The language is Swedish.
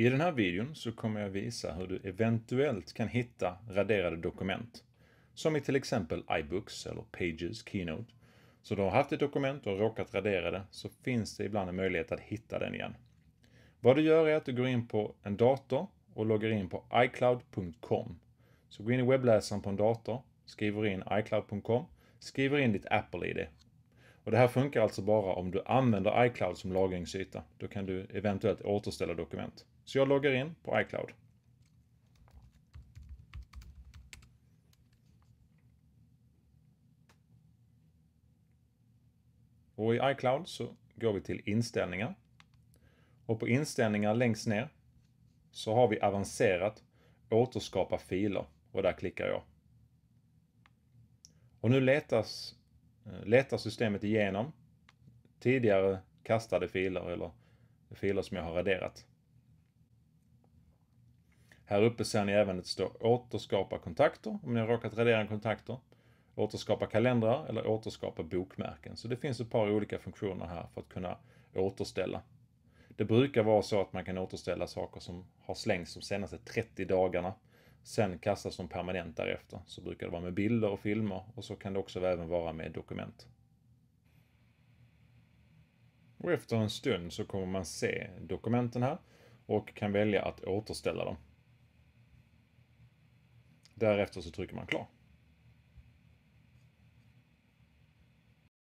I den här videon så kommer jag visa hur du eventuellt kan hitta raderade dokument. Som i till exempel iBooks eller Pages Keynote. Så du har haft ett dokument och råkat radera det så finns det ibland en möjlighet att hitta den igen. Vad du gör är att du går in på en dator och loggar in på iCloud.com. Så gå in i webbläsaren på en dator, skriver in iCloud.com, skriver in ditt Apple-id. Och det här funkar alltså bara om du använder iCloud som lagringsyta. Då kan du eventuellt återställa dokument. Så jag loggar in på iCloud. Och i iCloud så går vi till inställningar. Och på inställningar längst ner så har vi avancerat återskapa filer och där klickar jag. Och nu letas, eh, letar systemet igenom tidigare kastade filer eller filer som jag har raderat. Här uppe ser ni även att det står återskapa kontakter, om ni har råkat radera en kontakter. Återskapa kalendrar eller återskapa bokmärken. Så det finns ett par olika funktioner här för att kunna återställa. Det brukar vara så att man kan återställa saker som har slängts de senaste 30 dagarna. Sen kastas de permanent därefter. Så brukar det vara med bilder och filmer och så kan det också även vara med dokument. Och efter en stund så kommer man se dokumenten här och kan välja att återställa dem. Därefter så trycker man klar.